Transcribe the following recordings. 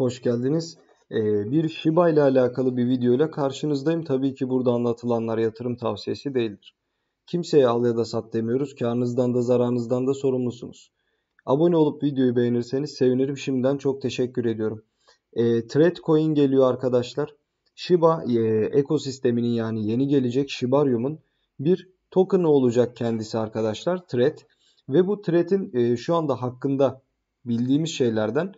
Hoş geldiniz. Ee, bir Shiba ile alakalı bir video ile karşınızdayım. Tabii ki burada anlatılanlar yatırım tavsiyesi değildir. Kimseye al ya da sat demiyoruz. Karnınızdan da zararınızdan da sorumlusunuz. Abone olup videoyu beğenirseniz sevinirim. Şimdiden çok teşekkür ediyorum. E, ee, Threadcoin geliyor arkadaşlar. Shiba e, ekosisteminin yani yeni gelecek Shibarium'un bir token'ı olacak kendisi arkadaşlar. Thread. Ve bu Thread'in e, şu anda hakkında bildiğimiz şeylerden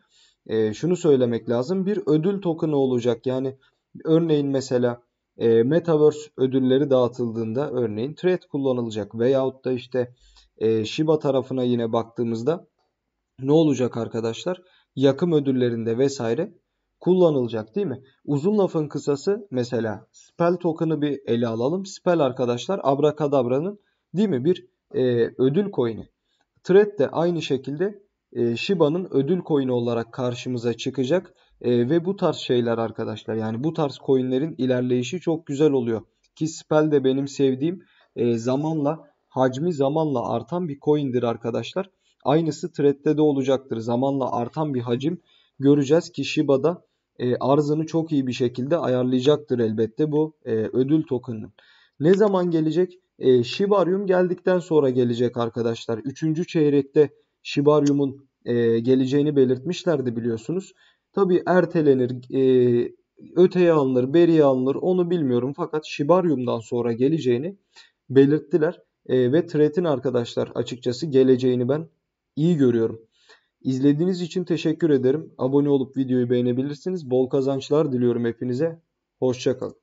e, şunu söylemek lazım. Bir ödül tokenı olacak. Yani örneğin mesela e, Metaverse ödülleri dağıtıldığında örneğin Thread kullanılacak. Veyahut da işte e, Shiba tarafına yine baktığımızda ne olacak arkadaşlar? Yakım ödüllerinde vesaire kullanılacak değil mi? Uzun lafın kısası mesela spell token'ı bir ele alalım. Spell arkadaşlar abrakadabra'nın değil mi bir e, ödül coin'i. Thread de aynı şekilde e, Shiba'nın ödül coin'i olarak karşımıza çıkacak. E, ve bu tarz şeyler arkadaşlar yani bu tarz coin'lerin ilerleyişi çok güzel oluyor. Ki Spell de benim sevdiğim e, zamanla hacmi zamanla artan bir coin'dir arkadaşlar. Aynısı Thread'de de olacaktır. Zamanla artan bir hacim göreceğiz ki Shiba'da e, arzını çok iyi bir şekilde ayarlayacaktır elbette bu e, ödül token'ın. Ne zaman gelecek? E, Shibarium geldikten sonra gelecek arkadaşlar. Üçüncü çeyrekte Şibaryum'un e, geleceğini belirtmişlerdi biliyorsunuz. Tabi ertelenir, e, öteye alınır, beriye alınır onu bilmiyorum fakat Şibaryum'dan sonra geleceğini belirttiler. E, ve Threat'in arkadaşlar açıkçası geleceğini ben iyi görüyorum. İzlediğiniz için teşekkür ederim. Abone olup videoyu beğenebilirsiniz. Bol kazançlar diliyorum hepinize. Hoşçakalın.